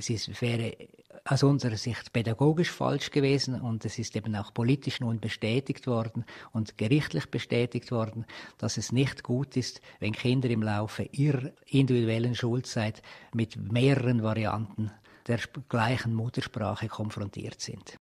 es ist, wäre aus unserer Sicht pädagogisch falsch gewesen und es ist eben auch politisch nun bestätigt worden und gerichtlich bestätigt worden, dass es nicht gut ist, wenn Kinder im Laufe ihrer individuellen Schulzeit mit mehreren Varianten der gleichen Muttersprache konfrontiert sind.